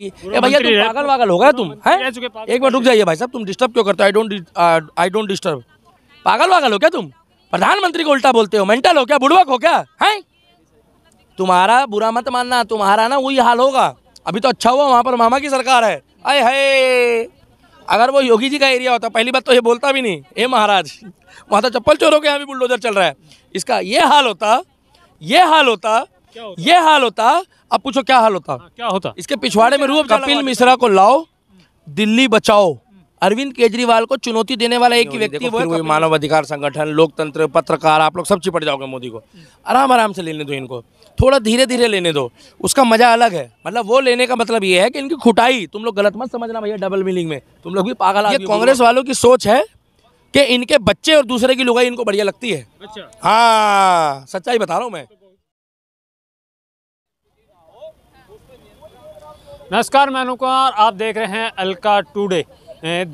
भैया तुम पागल वागल हो गए तुम है एक बार रुक जाइए भाई साहब तुम डिस्टर्ब क्यों करते हो I don't I don't disturb पागल वागल हो क्या तुम प्रधानमंत्री को उल्टा बोलते हो मेंटल हो क्या बुढ़वक हो क्या है तुम्हारा बुरा मत मानना तुम्हारा ना वही हाल होगा अभी तो अच्छा हुआ वहाँ पर मामा की सरकार है अरे है अगर वो योगी जी का एरिया होता पहली बात तो ये बोलता भी नहीं हे महाराज वहाँ तो चप्पल चोरों के यहाँ भी बुलडोजर चल रहा है इसका ये हाल होता ये हाल होता ये हाल होता अब पूछो क्या हाल होता हाँ, क्या होता इसके पिछवाड़े में रूप कपिल मिश्रा को लाओ हम्म। दिल्ली बचाओ अरविंद केजरीवाल को चुनौती देने वाला एक ही व्यक्ति मानव अधिकार संगठन लोकतंत्र पत्रकार आप लोग सब चिपट जाओगे मोदी को आराम आराम से लेने दो इनको थोड़ा धीरे धीरे लेने दो उसका मजा अलग है मतलब वो लेने का मतलब ये है कि इनकी खुटाई तुम लोग गलत मत समझना भैया डबल मीनिंग में तुम लोग भी पागल कांग्रेस वालों की सोच है कि इनके बच्चे और दूसरे की लुगाई इनको बढ़िया लगती है अच्छा। हाँ सच्चाई बता रहा हूँ मैं नमस्कार मैं अनुकुमार आप देख रहे हैं अलका टुडे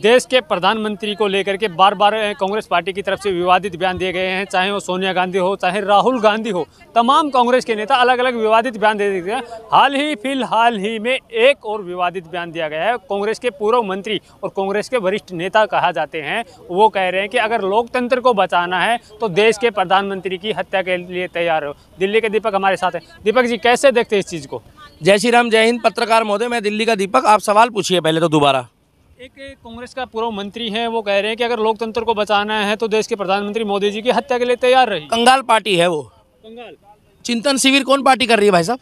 देश के प्रधानमंत्री को लेकर के बार बार कांग्रेस पार्टी की तरफ से विवादित बयान दिए गए हैं चाहे वो सोनिया गांधी हो चाहे राहुल गांधी हो तमाम कांग्रेस के नेता अलग अलग विवादित बयान दे देते हैं हाल ही फिलहाल ही में एक और विवादित बयान दिया गया है कांग्रेस के पूर्व मंत्री और कांग्रेस के वरिष्ठ नेता कहा जाते हैं वो कह रहे हैं कि अगर लोकतंत्र को बचाना है तो देश के प्रधानमंत्री की हत्या के लिए तैयार हो दिल्ली के दीपक हमारे साथ हैं दीपक जी कैसे देखते हैं इस चीज़ को जय श्री राम जय हिंद पत्रकार महोदय मैं दिल्ली का दीपक आप सवाल पूछिए पहले तो दोबारा एक कांग्रेस का पूर्व मंत्री है वो कह रहे हैं कि अगर लोकतंत्र को बचाना है तो देश के प्रधानमंत्री मोदी जी की हत्या के लिए तैयार रहे कंगाल पार्टी है वो कंगाल चिंतन शिविर कौन पार्टी कर रही है भाई साहब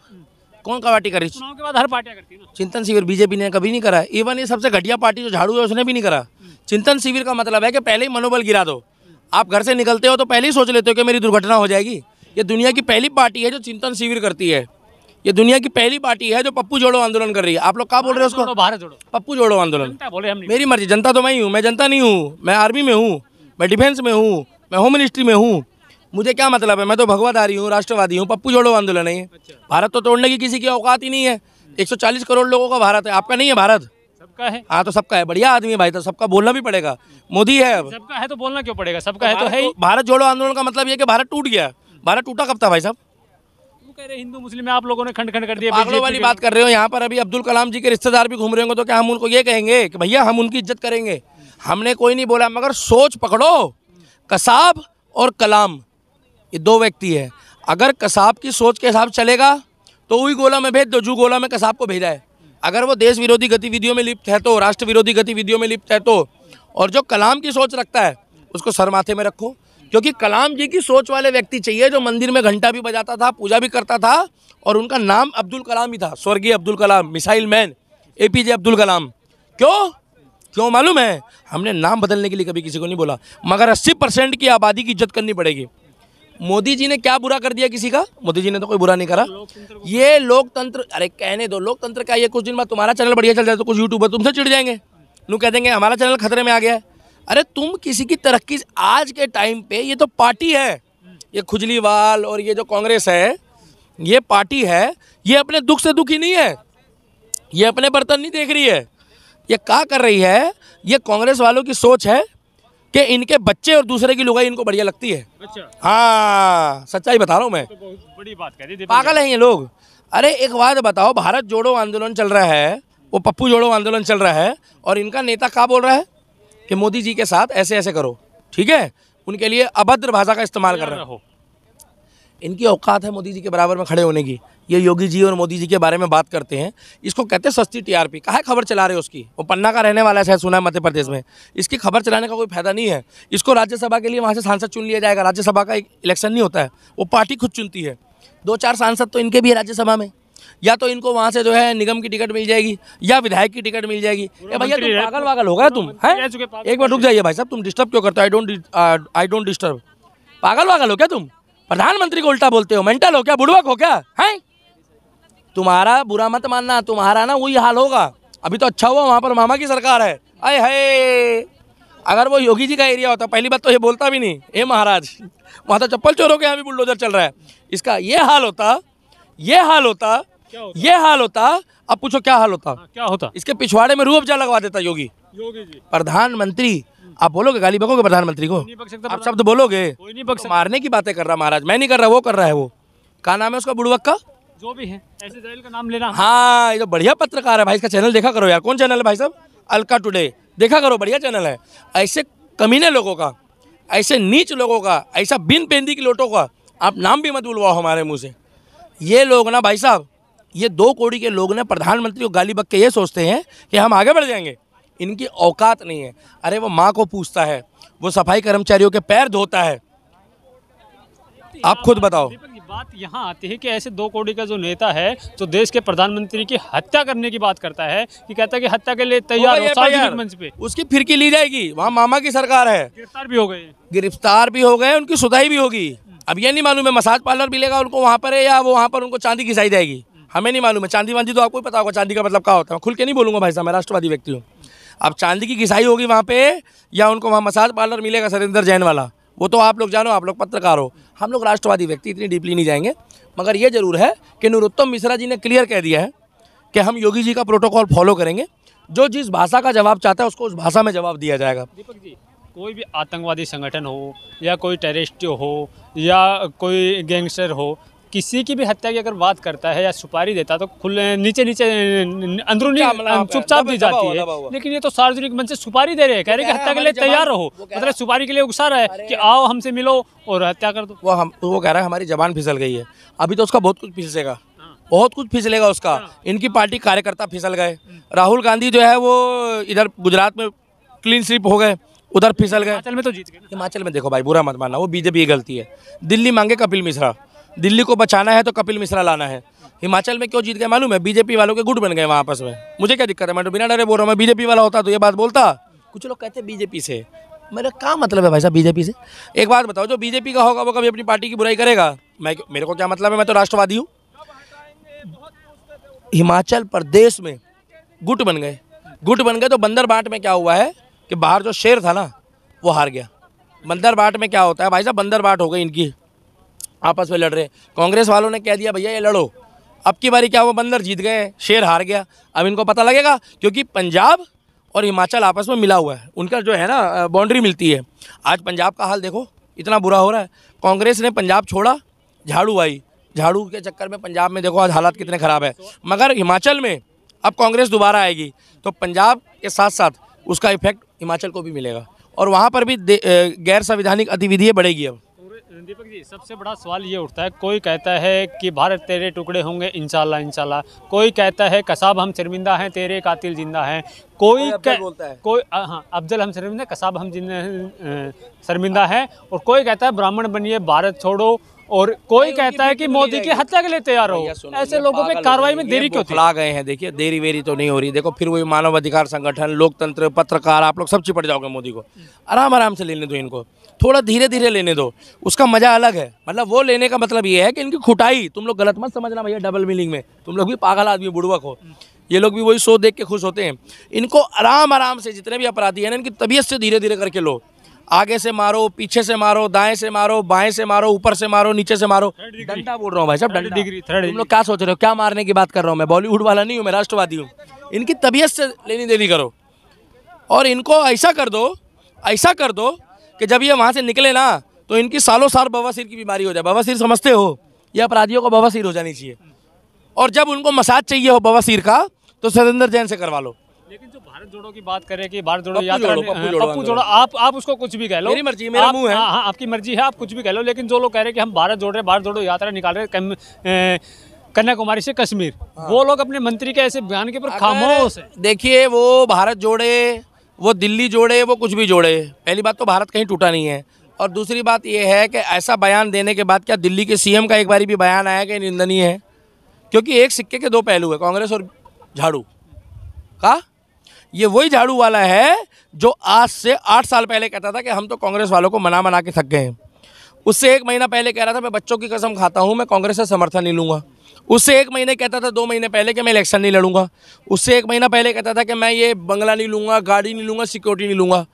कौन का पार्टी कर रही है के बाद हर पार्टी करती है चिंतन शिविर बीजेपी ने कभी नहीं करा इवन ये सबसे घटिया पार्टी जो झाड़ू है उसने भी नहीं करा चिंतन शिविर का मतलब है कि पहले ही मनोबल गिरा दो आप घर से निकलते हो तो पहले ही सोच लेते हो कि मेरी दुर्घटना हो जाएगी ये दुनिया की पहली पार्टी है जो चिंतन शिविर करती है ये दुनिया की पहली पार्टी है जो पप्पू जोड़ो आंदोलन कर रही है आप लोग क्या बोल रहे हो उसको भारत जोड़ो पप्पू जोड़ो आंदोलन बोले मेरी मर्जी जनता तो मैं ही हूँ मैं जनता नहीं हूँ मैं आर्मी में हूँ मैं डिफेंस में हूँ मैं होम मिनिस्ट्री में हूँ मुझे क्या मतलब है मैं तो भगवादारी हूँ राष्ट्रवादी हूँ पप्पू जोड़ो आंदोलन है अच्छा। भारत तो तोड़ने की किसी की औकात ही नहीं है एक करोड़ लोगों का भारत है आपका नहीं है भारत सबका है हाँ तो सबका है बढ़िया आदमी है भाई तो सबका बोलना भी पड़ेगा मोदी है अब सबका है तो बोलना क्यों पड़ेगा सबका है तो है तो- भारत जोड़ो आंदोलन का मतलब ये कि भारत टूट गया भारत टूटा कब था भाई साहब आपको कह रहे हिंदू मुस्लिम में आप लोगों ने खंड खंड कर दिया तो पागलों वाली बात कर रहे हो यहाँ पर अभी अब्दुल कलाम जी के रिश्तेदार भी घूम रहे होंगे तो क्या हम उनको ये कहेंगे कि भैया हम उनकी इज्जत करेंगे हमने कोई नहीं बोला मगर सोच पकड़ो कसाब और कलाम ये दो व्यक्ति है अगर कसाब की सोच के हिसाब चलेगा तो वही गोला में भेज दो जू गोला में कसाब को भेजा है अगर वो देश विरोधी गतिविधियों में लिप्त है तो राष्ट्र विरोधी गतिविधियों में लिप्त है तो और जो कलाम की सोच रखता है उसको सरमाथे में रखो क्योंकि कलाम जी की सोच वाले व्यक्ति चाहिए जो मंदिर में घंटा भी बजाता था पूजा भी करता था और उनका नाम अब्दुल कलाम ही था स्वर्गीय Abdul Kalam missile man A P J Abdul Kalam क्यों क्यों मालूम है हमने नाम बदलने के लिए कभी किसी को नहीं बोला मगर अस्सी परसेंट की आबादी की इज्जत करनी पड़ेगी मोदी जी ने क्या बुरा कर दिया किसी का मोदी जी ने तो कोई बुरा नहीं करा ये लोकतंत्र अरे कहने दो लोकतंत्र का ये कुछ दिन बाद तुम्हारा चैनल बढ़िया चल जाए तो कुछ यूट्यूबर तुमसे चिड़ जाएंगे नू कह देंगे हमारा चैनल खतरे में आ गया है अरे तुम किसी की तरक्की आज के टाइम पे ये तो पार्टी है ये खुजलीवाल और ये जो कांग्रेस है ये पार्टी है ये अपने दुख से दुखी नहीं है ये अपने बर्तन नहीं देख रही है ये क्या कर रही है ये कांग्रेस वालों की सोच है कि इनके बच्चे और दूसरे की लुगाई इनको बढ़िया लगती है अच्छा हाँ सच्चाई बता रहा हूँ मैं तो बड़ी बात कर रही पागल है ये लोग अरे एक बात बताओ भारत जोड़ो आंदोलन चल रहा है वो पप्पू जोड़ो आंदोलन चल रहा है और इनका नेता क्या बोल रहा है कि मोदी जी के साथ ऐसे ऐसे करो ठीक है उनके लिए अभद्र भाषा का इस्तेमाल कर रहे हो इनकी औकात है मोदी जी के बराबर में खड़े होने की ये योगी जी और मोदी जी के बारे में बात करते हैं इसको कहते हैं सस्ती टीआरपी कहा खबर चला रहे हो उसकी वो पन्ना का रहने वाला शायद सुना है मध्य प्रदेश में इसकी खबर चलाने का कोई फायदा नहीं है इसको राज्यसभा के लिए वहाँ से सांसद चुन लिया जाएगा राज्यसभा का एक इलेक्शन नहीं होता है वो पार्टी खुद चुनती है दो चार सांसद तो इनके भी है राज्यसभा में या तो इनको वहाँ से जो है निगम की टिकट मिल जाएगी या विधायक की टिकट मिल जाएगी ए भैया तुम पागल तो वागल हो गए तुम है एक बार रुक जाइए भाई साहब तुम डिस्टर्ब क्यों करते हो I don't I don't disturb पागल वागल हो क्या तुम प्रधानमंत्री को उल्टा बोलते हो मेंटल हो क्या बुढ़वक हो क्या है तुम्हारा बुरा मत मानना तुम्हारा ना वही हाल होगा अभी तो अच्छा हुआ वहाँ पर मामा की सरकार है अय है अगर वो योगी जी का एरिया होता पहली बात तो ये बोलता भी नहीं हे महाराज वहाँ तो चप्पल चोरों के यहाँ भी बुलडोजर चल रहा है इसका ये हाल होता ये हाल होता ये हाल होता अब पूछो क्या हाल होता आ, हाँ, क्या होता इसके पिछवाड़े में रू लगवा देता योगी योगी जी प्रधानमंत्री आप बोलोगे गाली बकोगे प्रधानमंत्री को आप शब्द बोलोगे तो मारने की बातें कर रहा महाराज मैं नहीं कर रहा वो कर रहा है वो क्या नाम है उसका बुड़वक का जो भी है ऐसे का नाम लेना हाँ ये तो बढ़िया पत्रकार है भाई इसका चैनल देखा करो यार कौन चैनल है भाई साहब अलका टुडे देखा करो बढ़िया चैनल है ऐसे कमीने लोगों का ऐसे नीच लोगों का ऐसा बिन पेंदी की लोटों का आप नाम भी मत बुलवाओ हमारे मुँह से ये लोग ना भाई साहब ये दो कोड़ी के लोग ना प्रधानमंत्री को गाली बक के ये सोचते हैं कि हम आगे बढ़ जाएंगे इनकी औकात नहीं है अरे वो माँ को पूछता है वो सफाई कर्मचारियों के पैर धोता है आप खुद बताओ बात यहाँ आती है कि ऐसे दो कोड़ी का जो नेता है जो देश के प्रधानमंत्री की हत्या करने की बात करता है कि कहता है कि हत्या के लिए तैयार मंच पे उसकी फिरकी ली जाएगी वहाँ मामा की सरकार है गिरफ्तार भी हो गए गिरफ्तार भी हो गए उनकी सुधाई भी होगी अब ये नहीं मालूम है मसाज पार्लर मिलेगा उनको वहाँ पर है या वो वहाँ पर उनको चांदी घिसाई जाएगी हमें नहीं मालूम है चांदी वांदी तो आपको ही पता होगा चांदी का मतलब क्या होता है खुल के नहीं बोलूँगा भाई साहब मैं राष्ट्रवादी व्यक्ति हूँ अब चांदी की घिसाई होगी वहाँ पे या उनको वहाँ मसाज पार्लर मिलेगा सरेंद्र जैन वाला वो तो आप लोग जानो आप लोग पत्रकार हो हम लोग राष्ट्रवादी व्यक्ति इतनी डीपली नहीं जाएंगे मगर ये जरूर है कि नरोत्तम मिश्रा जी ने क्लियर कह दिया है कि हम योगी जी का प्रोटोकॉल फॉलो करेंगे जो जिस भाषा का जवाब चाहता है उसको उस भाषा में जवाब दिया जाएगा दीपक जी कोई भी आतंकवादी संगठन हो या कोई टेरिस्ट हो या कोई गैंगस्टर हो किसी की भी हत्या की अगर बात करता है या सुपारी देता तो खुले नीचे नीचे अंदरूनी मतलब चुपचाप दी जाती है लेकिन ये तो सार्वजनिक मन से सुपारी दे रहे हैं कह तो रहे कि हत्या के लिए तैयार रहो मतलब सुपारी के लिए उकसा रहा है कि आओ हमसे मिलो और हत्या कर दो वो हम वो कह रहा है हमारी जबान फिसल गई है अभी तो उसका बहुत कुछ फिसलेगा हाँ। बहुत कुछ फिसलेगा उसका हाँ। इनकी पार्टी कार्यकर्ता फिसल गए हम्म। राहुल गांधी जो है वो इधर गुजरात में क्लीन स्लिप हो गए उधर फिसल गए हिमाचल में तो जीत गए हिमाचल में देखो भाई बुरा मत मानना वो बीजेपी की गलती है दिल्ली मांगे कपिल मिश्रा दिल्ली को बचाना है तो कपिल मिश्रा लाना है हिमाचल में क्यों जीत गए मालूम है बीजेपी वालों के गुट बन गए वहाँ आपस में मुझे क्या दिक्कत है मैं तो बिना डरे बोल रहा हूँ मैं बीजेपी वाला होता तो ये बात बोलता कुछ लोग कहते बीजेपी से मेरा क्या मतलब है भाई साहब बीजेपी से एक बात बताओ जो बीजेपी का होगा वो कभी अपनी पार्टी की बुराई करेगा मैं मेरे को क्या मतलब है मैं तो राष्ट्रवादी हूँ हिमाचल प्रदेश में गुट बन गए गुट बन गए तो बंदर बाट में क्या हुआ है कि बाहर जो शेर था ना वो हार गया बंदर बाट में क्या होता है भाई साहब बंदर बाट हो गई इनकी आपस में लड़ रहे कांग्रेस वालों ने कह दिया भैया ये लड़ो अब की बारी क्या हुआ बंदर जीत गए शेर हार गया अब इनको पता लगेगा क्योंकि पंजाब और हिमाचल आपस में मिला हुआ है उनका जो है ना बाउंड्री मिलती है आज पंजाब का हाल देखो इतना बुरा हो रहा है कांग्रेस ने पंजाब छोड़ा झाड़ू आई झाड़ू के चक्कर में पंजाब में देखो आज हालात कितने ख़राब है मगर हिमाचल में अब कांग्रेस दोबारा आएगी तो पंजाब के साथ साथ उसका इफेक्ट हिमाचल को भी मिलेगा और वहाँ पर भी गैर संविधानिक गतिविधियाँ बढ़ेगी अब दीपक जी सबसे बड़ा सवाल ये उठता है कोई कहता है कि भारत तेरे टुकड़े होंगे इंशाल्लाह इंशाल्लाह कोई कहता है कसाब हम शर्मिंदा हैं तेरे कातिल जिंदा हैं कोई कह, बोलता है कोई हाँ अफजल हम शर्मिंदा कसाब हम शर्मिंदा है और कोई कहता है ब्राह्मण बनिए भारत छोड़ो और कोई कहता है कि तो मोदी की हत्या के लिए तैयार हो ऐसे लोगों पे कार्रवाई में देरी क्यों खिला गए हैं देखिए देरी वेरी तो नहीं हो रही देखो फिर वही मानव अधिकार संगठन लोकतंत्र पत्रकार आप लोग सब चिपट जाओगे मोदी को आराम आराम से लेने दो इनको थोड़ा धीरे धीरे लेने दो उसका मजा अलग है मतलब वो लेने का मतलब ये है कि इनकी खुटाई तुम लोग गलत मत समझना भैया डबल मीनिंग में तुम लोग भी पागल आदमी बुड़वक हो ये लोग भी वही सो देख के खुश होते हैं इनको आराम आराम से जितने भी अपराधी हैं ना इनकी तबीयत से धीरे धीरे करके लो आगे से मारो पीछे से मारो दाएं से मारो बाएं से मारो ऊपर से मारो नीचे से मारो डंडा बोल रहा हूँ भाई सब डंडा डिग्री थर्ड तुम लोग क्या सोच रहे हो क्या मारने की बात कर रहा हूँ मैं बॉलीवुड वाला नहीं हूँ मैं राष्ट्रवादी हूँ इनकी तबीयत से लेनी देनी करो और इनको ऐसा कर दो ऐसा कर दो कि जब ये वहाँ से निकले ना तो इनकी सालों साल बवासीर की बीमारी हो जाए बवासीर समझते हो यह अपराधियों को बवासीर हो जानी चाहिए और जब उनको मसाज चाहिए हो बवासीर का तो सतेंद्र जैन से करवा लो लेकिन जो भारत जोड़ो की बात करें कि भारत जोड़ो यात्रा पप्पू हाँ, जोड़ो आप आप उसको कुछ भी कह लो मेरी मर्जी मेरा मुंह है हाँ, हाँ, आपकी मर्जी है आप कुछ भी कह लो लेकिन जो लोग कह रहे हैं कि हम भारत जोड़ रहे भारत जोड़ो यात्रा निकाल रहे हैं कन्याकुमारी से कश्मीर हाँ। वो लोग अपने मंत्री के ऐसे बयान के ऊपर खामोश है देखिए वो भारत जोड़े वो दिल्ली जोड़े वो कुछ भी जोड़े पहली बात तो भारत कहीं टूटा नहीं है और दूसरी बात यह है कि ऐसा बयान देने के बाद क्या दिल्ली के सीएम का एक बारी भी बयान आया कि निंदनीय है क्योंकि एक सिक्के के दो पहलू है कांग्रेस और झाड़ू का ये वही झाड़ू वाला है जो आज से आठ साल पहले कहता था कि हम तो कांग्रेस वालों को मना मना के थक गए हैं उससे एक महीना पहले कह रहा था मैं बच्चों की कसम खाता हूँ मैं कांग्रेस से समर्थन नहीं लूँगा उससे एक महीने कहता था दो महीने पहले कि मैं इलेक्शन नहीं लड़ूंगा उससे एक महीना पहले कहता था कि मैं ये बंगला नहीं लूँगा गाड़ी नहीं लूँगा सिक्योरिटी नहीं लूँगा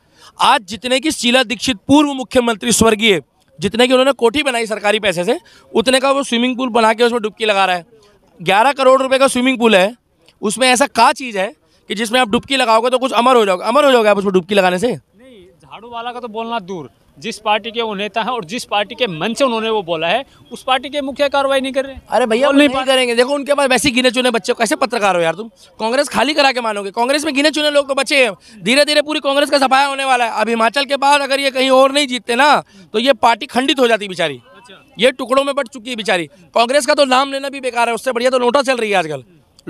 आज जितने की शीला दीक्षित पूर्व मुख्यमंत्री स्वर्गीय जितने की उन्होंने कोठी बनाई सरकारी पैसे से उतने का वो स्विमिंग पूल बना के उसमें डुबकी लगा रहा है ग्यारह करोड़ रुपये का स्विमिंग पूल है उसमें ऐसा का चीज़ है कि जिसमें आप डुबकी लगाओगे तो कुछ अमर हो जाओगे अमर हो जाओगे आप उसमें डुबकी लगाने से नहीं झाड़ू वाला का तो बोलना दूर जिस पार्टी के वो नेता है और जिस पार्टी के मन से उन्होंने वो बोला है उस पार्टी के मुखिया कार्रवाई नहीं कर रहे अरे भैया नहीं, नहीं करेंगे देखो उनके पास वैसे गिने चुने बच्चे कैसे पत्रकार हो यार तुम कांग्रेस खाली करा के मानोगे कांग्रेस में गिने चुने लोग तो बचे हैं धीरे धीरे पूरी कांग्रेस का सफाया होने वाला है अब हिमाचल के बाद अगर ये कहीं और नहीं जीतते ना तो ये पार्टी खंडित हो जाती बेचारी अच्छा। ये टुकड़ों में बट चुकी है बेचारी कांग्रेस का तो नाम लेना भी बेकार है उससे बढ़िया तो नोटा चल रही है आजकल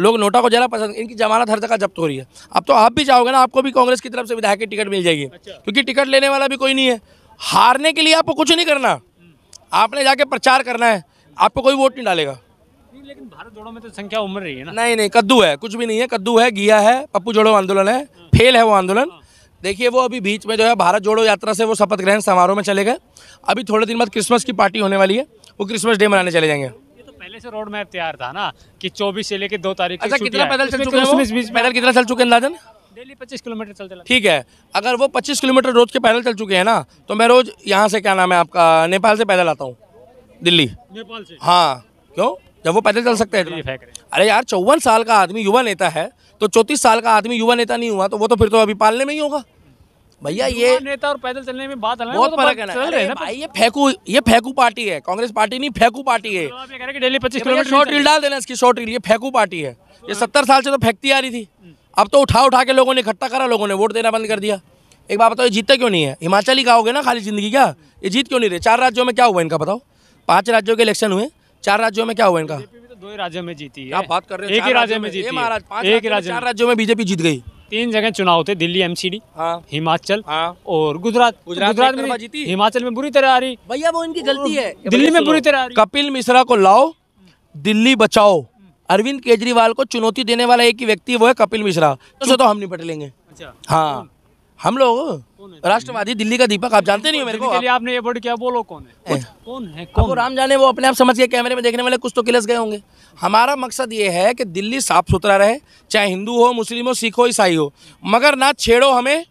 लोग नोटा को जाना पसंद इनकी जमानत हर जगह जब्त हो रही है अब तो आप भी जाओगे ना आपको भी कांग्रेस की तरफ से विधायक की टिकट मिल जाएगी अच्छा। क्योंकि टिकट लेने वाला भी कोई नहीं है हारने के लिए आपको कुछ नहीं करना आपने जाके प्रचार करना है आपको कोई वोट नहीं डालेगा लेकिन भारत जोड़ो में तो संख्या उम्र रही है ना नहीं नहीं कद्दू है कुछ भी नहीं है कद्दू है गिया है पप्पू जोड़ो आंदोलन है हाँ। फेल है वो आंदोलन हाँ। देखिए वो अभी बीच में जो है भारत जोड़ो यात्रा से वो शपथ ग्रहण समारोह में चले गए अभी थोड़े दिन बाद क्रिसमस की पार्टी होने वाली है वो क्रिसमस डे मनाने चले जाएंगे पहले से रोड मैप तैयार था ना कि चौबीस से लेके दो तारीख अच्छा कितना पैदल चल चुके तो हैं पैदल कितना चल चुके हैं अंदाजन डेली 25 किलोमीटर चलते ठीक है अगर वो 25 किलोमीटर रोज के पैदल चल चुके हैं ना तो मैं रोज यहाँ से क्या नाम है आपका नेपाल से पैदल आता हूँ दिल्ली नेपाल से हाँ क्यों जब वो पैदल चल हाँ, सकते हैं अरे यार चौवन साल का आदमी युवा नेता है तो चौतीस साल का आदमी युवा नेता नहीं हुआ तो वो तो फिर तो अभी पालने में ही होगा भैया ये नेता और पैदल चलने में बात बहुत तो फर्क है ये फेकू ये फेकू पार्टी है कांग्रेस पार्टी नहीं फेकू पार्टी है तो डेली पच्चीस किलोमीटर शॉर्ट रील डाल देना इसकी शॉर्ट रील ये फेकू पार्टी है ये हाँ। सत्तर साल से तो फेंकती आ रही थी हम्म। अब तो उठा उठा के लोगों ने इकट्ठा करा लोगों ने वोट देना बंद कर दिया एक बात बताओ ये जीतते क्यों नहीं है हिमाचल ही खाओगे ना खाली जिंदगी क्या ये जीत क्यों नहीं रहे चार राज्यों में क्या हुआ इनका बताओ पांच राज्यों के इलेक्शन हुए चार राज्यों में क्या हुआ इनका तो दो राज्यों में जीती है आप बात कर रहे हैं एक ही राज्य में जीती महाराज पांच राज्यों में चार राज्यों में बीजेपी जीत गई तीन जगह चुनाव थे दिल्ली एमसीडी हाँ हिमाचल हाँ और गुजरात तो गुजरात, में जीती हिमाचल में बुरी तरह आ रही भैया वो इनकी गलती है दिल्ली में बुरी तरह कपिल मिश्रा को लाओ दिल्ली बचाओ अरविंद केजरीवाल को चुनौती देने वाला एक ही व्यक्ति वो है कपिल मिश्रा उसे तो हम निपट लेंगे अच्छा हाँ हम लोग राष्ट्रवादी दिल्ली का दीपक आप जानते नहीं हो मेरे को आप... आपने ये वर्ड क्या बोलो कौन है कुछ? कौन है कौन राम जाने वो अपने आप समझ के कैमरे में देखने वाले कुछ तो किलस गए होंगे हमारा मकसद ये है कि दिल्ली साफ सुथरा रहे चाहे हिंदू हो मुस्लिम हो सिख हो ईसाई हो मगर ना छेड़ो हमें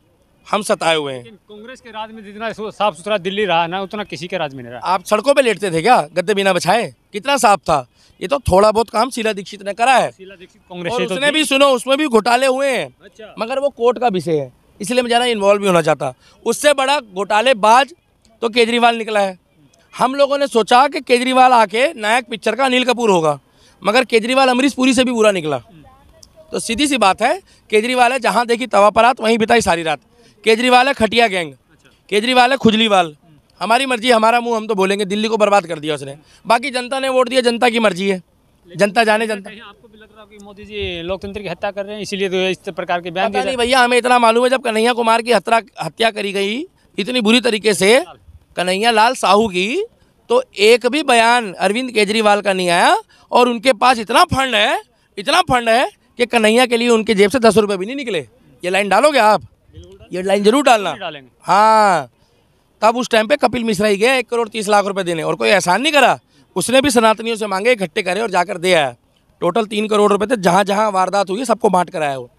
हम सताए हुए हैं कांग्रेस के राज में जितना साफ सुथरा दिल्ली रहा ना उतना किसी के राज में नहीं रहा आप सड़कों पे लेटते थे क्या गद्दे बिना बछाए कितना साफ था ये तो थोड़ा बहुत काम शीला दीक्षित ने करा है शीला दीक्षित कांग्रेस तो उसने भी सुनो उसमें भी घोटाले हुए हैं अच्छा। मगर वो कोर्ट का विषय है इसलिए मैं ज़्यादा इन्वॉल्व भी होना चाहता उससे बड़ा घोटालेबाज तो केजरीवाल निकला है हम लोगों ने सोचा कि केजरीवाल आके नायक पिक्चर का अनिल कपूर होगा मगर केजरीवाल अमरीश पुरी से भी बुरा निकला तो सीधी सी बात है केजरीवाल है जहाँ देखी तवा पर रात वहीं बिताई सारी रात केजरीवाल है खटिया गैंग केजरीवाल है खुजलीवाल हमारी मर्जी हमारा मुंह हम तो बोलेंगे दिल्ली को बर्बाद कर दिया उसने बाकी जनता ने वोट दिया जनता की मर्जी है जनता जाने जनता मतलब कि मोदी जी लोकतंत्र की हत्या कर रहे हैं इसीलिए तो इस प्रकार के बयान नहीं भैया हमें इतना मालूम है जब कन्हैया कुमार की हत्या हत्या करी गई इतनी बुरी तरीके से कन्हैया लाल साहू की तो एक भी बयान अरविंद केजरीवाल का नहीं आया और उनके पास इतना फंड है इतना फंड है कि कन्हैया के लिए उनके जेब से दस रुपये भी नहीं निकले ये लाइन डालोगे आप ये लाइन जरूर डालना हाँ तब उस टाइम पर कपिल मिश्रा ही गया एक करोड़ तीस लाख रुपये देने और कोई एहसान नहीं करा उसने भी सनातनियों से मांगे इकट्ठे करे और जाकर दे आया टोटल तीन करोड़ रुपए थे जहाँ जहाँ वारदात हुई सबको बांट कर आया हो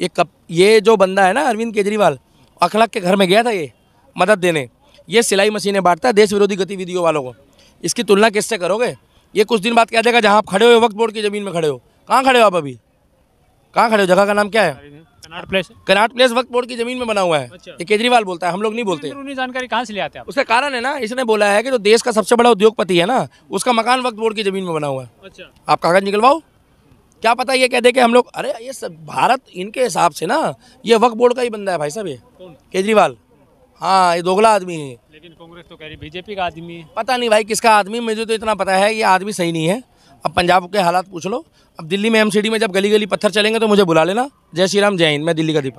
ये कप ये जो बंदा है ना अरविंद केजरीवाल अखलक के घर में गया था ये मदद देने ये सिलाई मशीनें बांटता है देश विरोधी गतिविधियों वालों को इसकी तुलना किससे करोगे ये कुछ दिन बाद कह देगा जहाँ आप खड़े हो वक्त बोर्ड की ज़मीन में खड़े हो कहाँ खड़े हो आप अभी कहाँ खड़े हो जगह का नाम क्या है कनाट प्लेस वक्त बोर्ड की जमीन में बना हुआ है अच्छा। केजरीवाल बोलता है हम लोग नहीं बोलते जानकारी कहाँ से ले आते हैं उसका कारण है ना इसने बोला है की जो देश का सबसे बड़ा उद्योगपति है ना उसका मकान वक्त बोर्ड की जमीन में बना हुआ है अच्छा आप कागज निकलवाओ क्या पता ये कह दे के हम लोग अरे ये सब भारत इनके हिसाब से ना ये वक्त बोर्ड का ही बंदा है भाई साहब ये केजरीवाल हाँ ये दोगला आदमी है लेकिन कांग्रेस तो कह रही बीजेपी का आदमी है पता नहीं भाई किसका आदमी मुझे तो इतना पता है ये आदमी सही नहीं है अब पंजाब के हालात पूछ लो अब दिल्ली में एमसीडी में जब गली गली पत्थर चलेंगे तो मुझे बुला लेना जय श्री राम जय हिंद मैं दिल्ली का दीपक